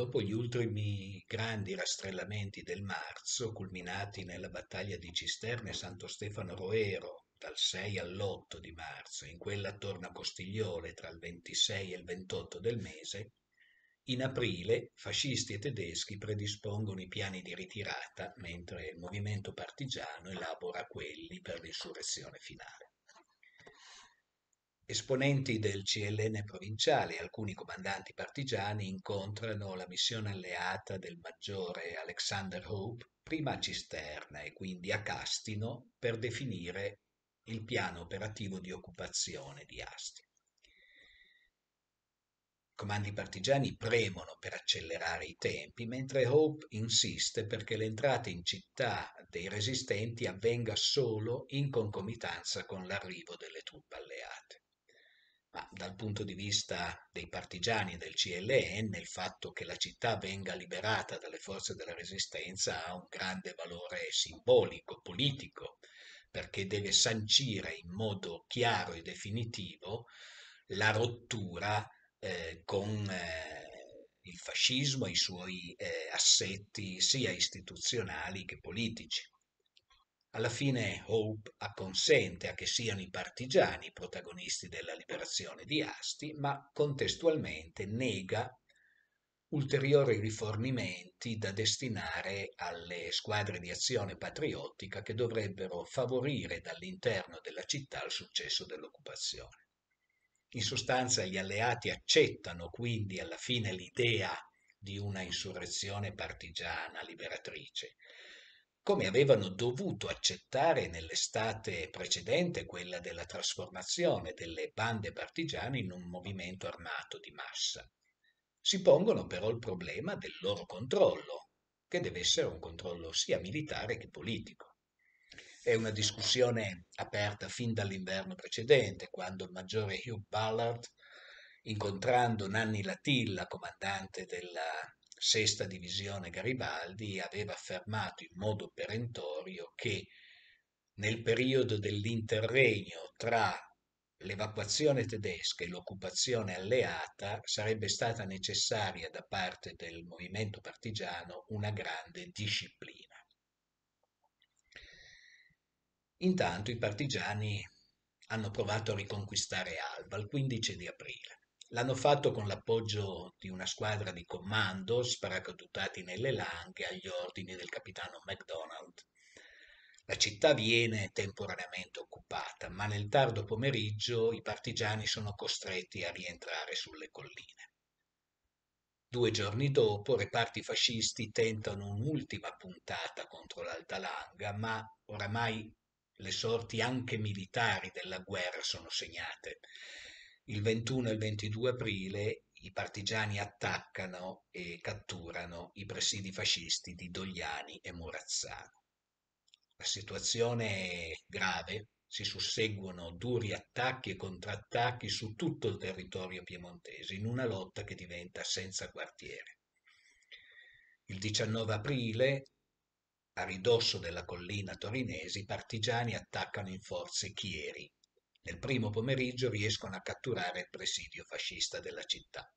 Dopo gli ultimi grandi rastrellamenti del marzo, culminati nella battaglia di Cisterna e Santo Stefano Roero dal 6 all'8 di marzo, in quella attorno a Costigliole tra il 26 e il 28 del mese, in aprile fascisti e tedeschi predispongono i piani di ritirata, mentre il movimento partigiano elabora quelli per l'insurrezione finale. Esponenti del CLN provinciale e alcuni comandanti partigiani incontrano la missione alleata del maggiore Alexander Hope prima a Cisterna e quindi a Castino per definire il piano operativo di occupazione di Asti. I comandi partigiani premono per accelerare i tempi, mentre Hope insiste perché l'entrata in città dei resistenti avvenga solo in concomitanza con l'arrivo delle truppe alleate ma dal punto di vista dei partigiani del CLN il fatto che la città venga liberata dalle forze della resistenza ha un grande valore simbolico, politico, perché deve sancire in modo chiaro e definitivo la rottura eh, con eh, il fascismo e i suoi eh, assetti sia istituzionali che politici. Alla fine Hope acconsente a che siano i partigiani i protagonisti della liberazione di Asti, ma contestualmente nega ulteriori rifornimenti da destinare alle squadre di azione patriottica che dovrebbero favorire dall'interno della città il successo dell'occupazione. In sostanza gli alleati accettano quindi alla fine l'idea di una insurrezione partigiana liberatrice, come avevano dovuto accettare nell'estate precedente quella della trasformazione delle bande partigiane in un movimento armato di massa. Si pongono però il problema del loro controllo, che deve essere un controllo sia militare che politico. È una discussione aperta fin dall'inverno precedente, quando il maggiore Hugh Ballard, incontrando Nanni Latilla, comandante della sesta divisione Garibaldi aveva affermato in modo perentorio che nel periodo dell'interregno tra l'evacuazione tedesca e l'occupazione alleata sarebbe stata necessaria da parte del movimento partigiano una grande disciplina. Intanto i partigiani hanno provato a riconquistare Alba il 15 di aprile. L'hanno fatto con l'appoggio di una squadra di comando sparacadutati nelle langhe agli ordini del capitano MacDonald. La città viene temporaneamente occupata, ma nel tardo pomeriggio i partigiani sono costretti a rientrare sulle colline. Due giorni dopo, reparti fascisti tentano un'ultima puntata contro l'Altalanga, ma oramai le sorti anche militari della guerra sono segnate. Il 21 e il 22 aprile i partigiani attaccano e catturano i presidi fascisti di Dogliani e Murazzano. La situazione è grave, si susseguono duri attacchi e contrattacchi su tutto il territorio piemontese in una lotta che diventa senza quartiere. Il 19 aprile, a ridosso della collina torinese, i partigiani attaccano in forze Chieri, nel primo pomeriggio riescono a catturare il presidio fascista della città.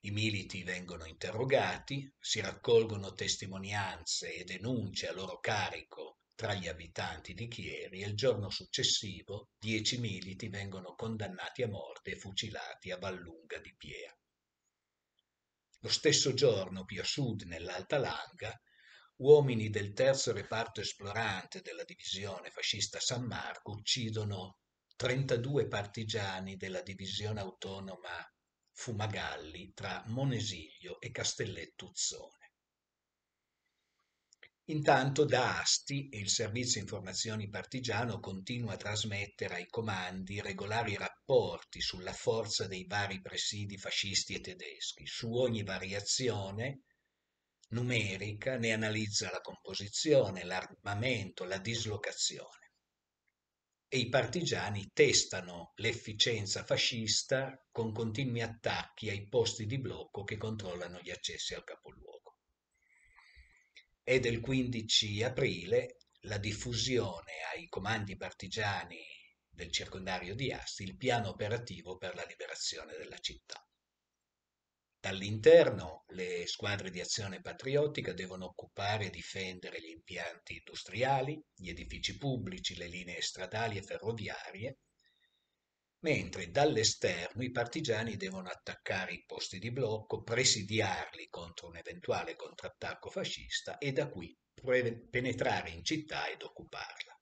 I militi vengono interrogati, si raccolgono testimonianze e denunce a loro carico tra gli abitanti di Chieri e il giorno successivo dieci militi vengono condannati a morte e fucilati a Vallunga di Piea. Lo stesso giorno, più a sud, nell'Alta Langa, Uomini del terzo reparto esplorante della divisione fascista San Marco uccidono 32 partigiani della divisione autonoma Fumagalli tra Monesiglio e Castelletto Uzzone. Intanto da Asti il servizio informazioni partigiano continua a trasmettere ai comandi regolari rapporti sulla forza dei vari presidi fascisti e tedeschi, su ogni variazione numerica ne analizza la composizione, l'armamento, la dislocazione. E i partigiani testano l'efficienza fascista con continui attacchi ai posti di blocco che controllano gli accessi al capoluogo. È del 15 aprile la diffusione ai comandi partigiani del circondario di Asti il piano operativo per la liberazione della città. Dall'interno le squadre di azione patriottica devono occupare e difendere gli impianti industriali, gli edifici pubblici, le linee stradali e ferroviarie, mentre dall'esterno i partigiani devono attaccare i posti di blocco, presidiarli contro un eventuale contrattacco fascista e da qui penetrare in città ed occuparla.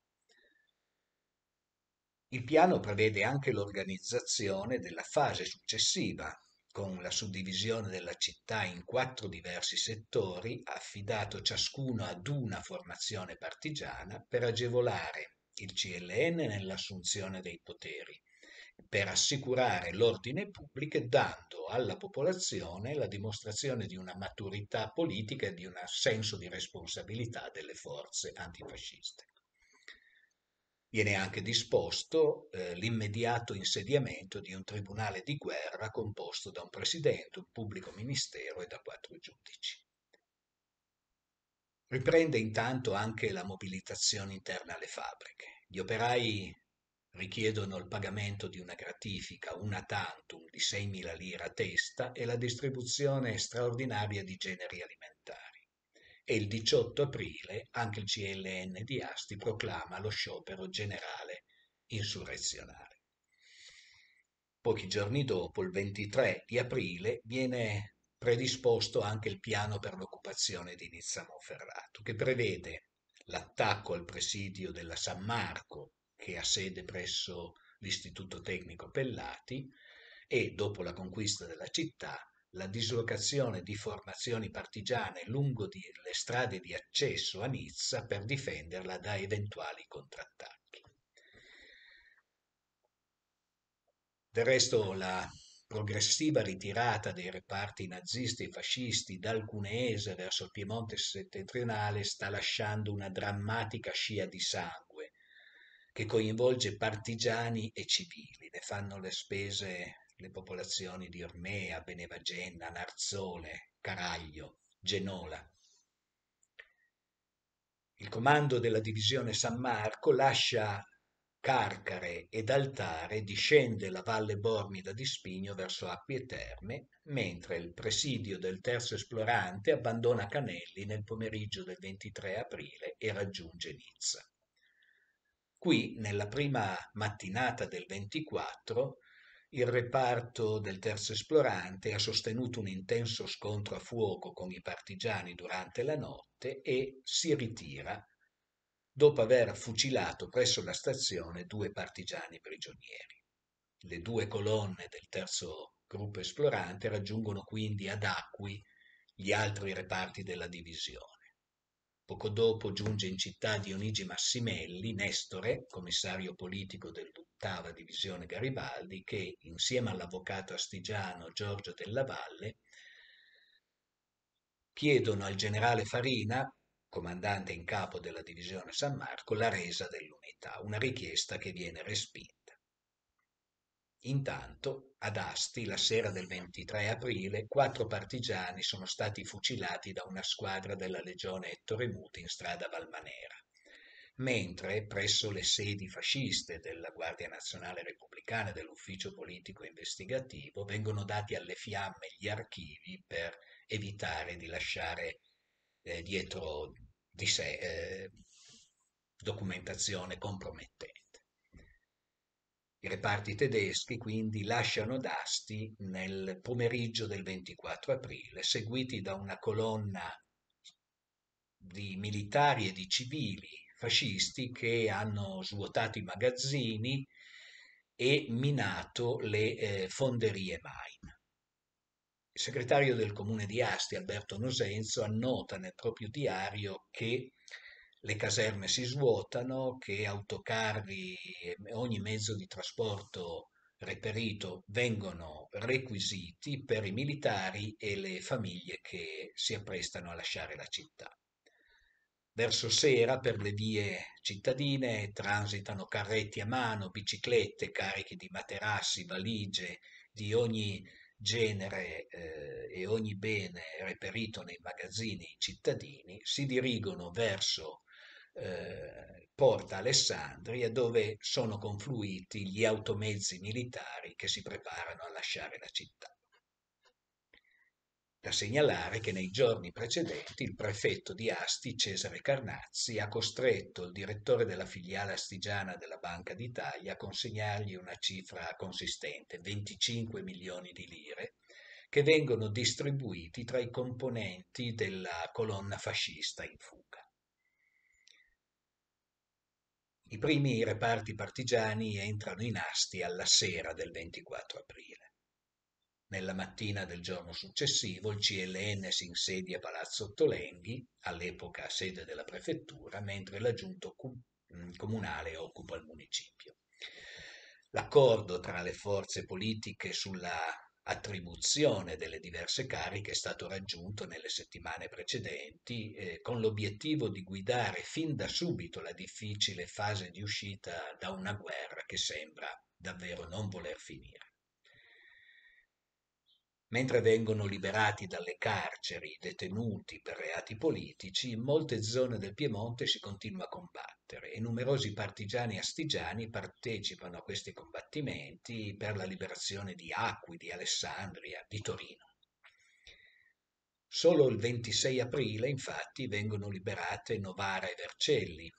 Il piano prevede anche l'organizzazione della fase successiva con la suddivisione della città in quattro diversi settori, affidato ciascuno ad una formazione partigiana per agevolare il CLN nell'assunzione dei poteri, per assicurare l'ordine pubblico dando alla popolazione la dimostrazione di una maturità politica e di un senso di responsabilità delle forze antifasciste. Viene anche disposto eh, l'immediato insediamento di un tribunale di guerra composto da un presidente, un pubblico ministero e da quattro giudici. Riprende intanto anche la mobilitazione interna alle fabbriche. Gli operai richiedono il pagamento di una gratifica, una tantum di 6.000 lire a testa e la distribuzione straordinaria di generi alimentari e il 18 aprile anche il CLN di Asti proclama lo sciopero generale insurrezionale. Pochi giorni dopo, il 23 di aprile, viene predisposto anche il piano per l'occupazione di Nizza Monferrato, che prevede l'attacco al presidio della San Marco, che ha sede presso l'Istituto Tecnico Pellati, e dopo la conquista della città la dislocazione di formazioni partigiane lungo di, le strade di accesso a Nizza per difenderla da eventuali contrattacchi. Del resto la progressiva ritirata dei reparti nazisti e fascisti dal Cuneese verso il Piemonte settentrionale sta lasciando una drammatica scia di sangue che coinvolge partigiani e civili, ne fanno le spese le popolazioni di Ormea, Benevagenna, Narzole, Caraglio, Genola. Il comando della divisione San Marco lascia Carcare ed Altare discende la valle Bormida di Spigno verso Acqui Terme, mentre il presidio del terzo esplorante abbandona Canelli nel pomeriggio del 23 aprile e raggiunge Nizza. Qui, nella prima mattinata del 24, il reparto del terzo esplorante ha sostenuto un intenso scontro a fuoco con i partigiani durante la notte e si ritira dopo aver fucilato presso la stazione due partigiani prigionieri. Le due colonne del terzo gruppo esplorante raggiungono quindi ad Acqui gli altri reparti della divisione. Poco dopo giunge in città Dionigi Massimelli, Nestore, commissario politico dell'ottava divisione Garibaldi, che insieme all'avvocato astigiano Giorgio Della Valle chiedono al generale Farina, comandante in capo della divisione San Marco, la resa dell'unità, una richiesta che viene respinta. Intanto, ad Asti la sera del 23 aprile quattro partigiani sono stati fucilati da una squadra della legione Ettore Muti in strada Valmanera mentre presso le sedi fasciste della Guardia Nazionale Repubblicana e dell'Ufficio Politico Investigativo vengono dati alle fiamme gli archivi per evitare di lasciare eh, dietro di sé eh, documentazione compromettente reparti tedeschi quindi lasciano Dasti nel pomeriggio del 24 aprile, seguiti da una colonna di militari e di civili fascisti che hanno svuotato i magazzini e minato le eh, fonderie mine. Il segretario del comune di Asti, Alberto Nosenzo, annota nel proprio diario che le caserme si svuotano, che autocarri e ogni mezzo di trasporto reperito vengono requisiti per i militari e le famiglie che si apprestano a lasciare la città. Verso sera per le vie cittadine transitano carretti a mano, biciclette carichi di materassi, valigie di ogni genere eh, e ogni bene reperito nei magazzini cittadini si dirigono verso eh, porta Alessandria dove sono confluiti gli automezzi militari che si preparano a lasciare la città. Da segnalare che nei giorni precedenti il prefetto di Asti, Cesare Carnazzi, ha costretto il direttore della filiale astigiana della Banca d'Italia a consegnargli una cifra consistente, 25 milioni di lire, che vengono distribuiti tra i componenti della colonna fascista in fuga. I primi reparti partigiani entrano in Asti alla sera del 24 aprile. Nella mattina del giorno successivo il CLN si insedia a Palazzo Ottolenghi, all'epoca sede della prefettura, mentre la giunta mm, comunale occupa il municipio. L'accordo tra le forze politiche sulla attribuzione delle diverse cariche è stato raggiunto nelle settimane precedenti eh, con l'obiettivo di guidare fin da subito la difficile fase di uscita da una guerra che sembra davvero non voler finire. Mentre vengono liberati dalle carceri i detenuti per reati politici, in molte zone del Piemonte si continua a combattere e numerosi partigiani astigiani partecipano a questi combattimenti per la liberazione di Acqui, di Alessandria, di Torino. Solo il 26 aprile, infatti, vengono liberate Novara e Vercelli,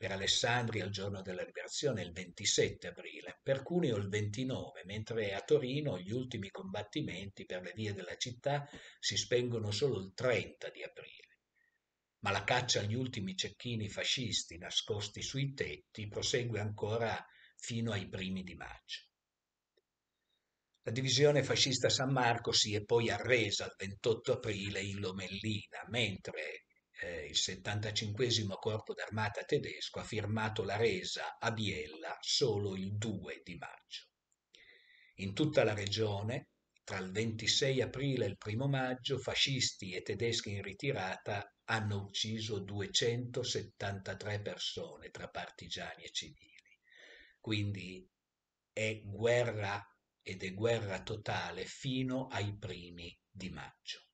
per Alessandria il giorno della liberazione il 27 aprile, per Cuneo il 29, mentre a Torino gli ultimi combattimenti per le vie della città si spengono solo il 30 di aprile. Ma la caccia agli ultimi cecchini fascisti nascosti sui tetti prosegue ancora fino ai primi di maggio. La divisione fascista San Marco si è poi arresa il 28 aprile in Lomellina, mentre eh, il 75 Corpo d'Armata tedesco ha firmato la resa a Biella solo il 2 di maggio. In tutta la regione, tra il 26 aprile e il 1 maggio, fascisti e tedeschi in ritirata hanno ucciso 273 persone tra partigiani e civili. Quindi è guerra ed è guerra totale fino ai primi di maggio.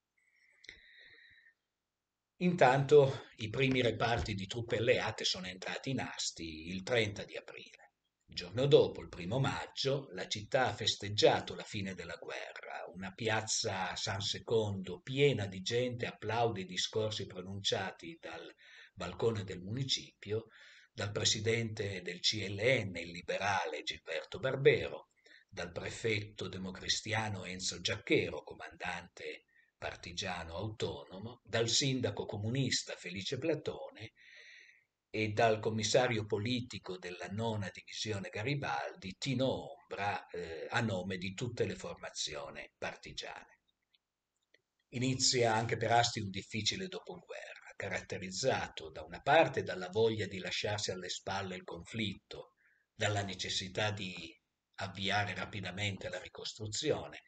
Intanto i primi reparti di truppe alleate sono entrati in Asti il 30 di aprile. Il giorno dopo, il primo maggio, la città ha festeggiato la fine della guerra. Una piazza San Secondo piena di gente applaude i discorsi pronunciati dal balcone del municipio, dal presidente del CLN, il liberale Gilberto Barbero, dal prefetto democristiano Enzo Giacchero, comandante partigiano autonomo, dal sindaco comunista Felice Platone e dal commissario politico della nona divisione Garibaldi, Tino Ombra, eh, a nome di tutte le formazioni partigiane. Inizia anche per Asti un difficile dopoguerra, caratterizzato da una parte dalla voglia di lasciarsi alle spalle il conflitto, dalla necessità di avviare rapidamente la ricostruzione,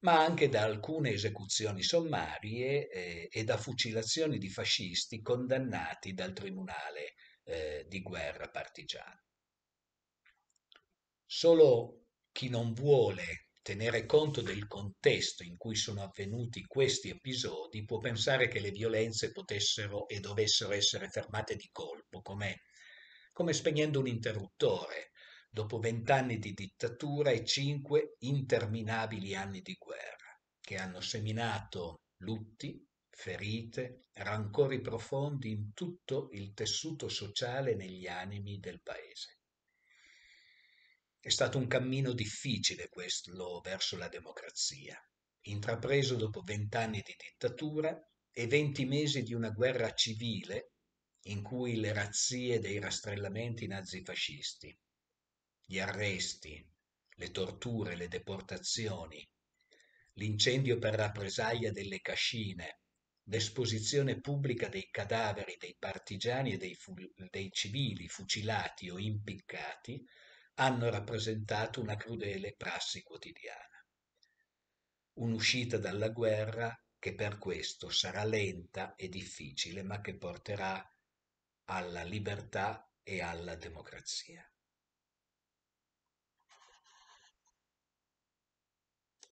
ma anche da alcune esecuzioni sommarie eh, e da fucilazioni di fascisti condannati dal tribunale eh, di guerra partigiano. Solo chi non vuole tenere conto del contesto in cui sono avvenuti questi episodi può pensare che le violenze potessero e dovessero essere fermate di colpo, come, come spegnendo un interruttore, dopo vent'anni di dittatura e cinque interminabili anni di guerra, che hanno seminato lutti, ferite, rancori profondi in tutto il tessuto sociale e negli animi del paese. È stato un cammino difficile questo verso la democrazia, intrapreso dopo vent'anni di dittatura e venti mesi di una guerra civile in cui le razzie dei rastrellamenti nazifascisti gli arresti, le torture, le deportazioni, l'incendio per rappresaglia delle cascine, l'esposizione pubblica dei cadaveri dei partigiani e dei, fu- dei, civili fucilati o impiccati hanno rappresentato una crudele prassi quotidiana. Un'uscita dalla guerra che per questo sarà lenta e difficile, ma che porterà alla libertà e alla democrazia.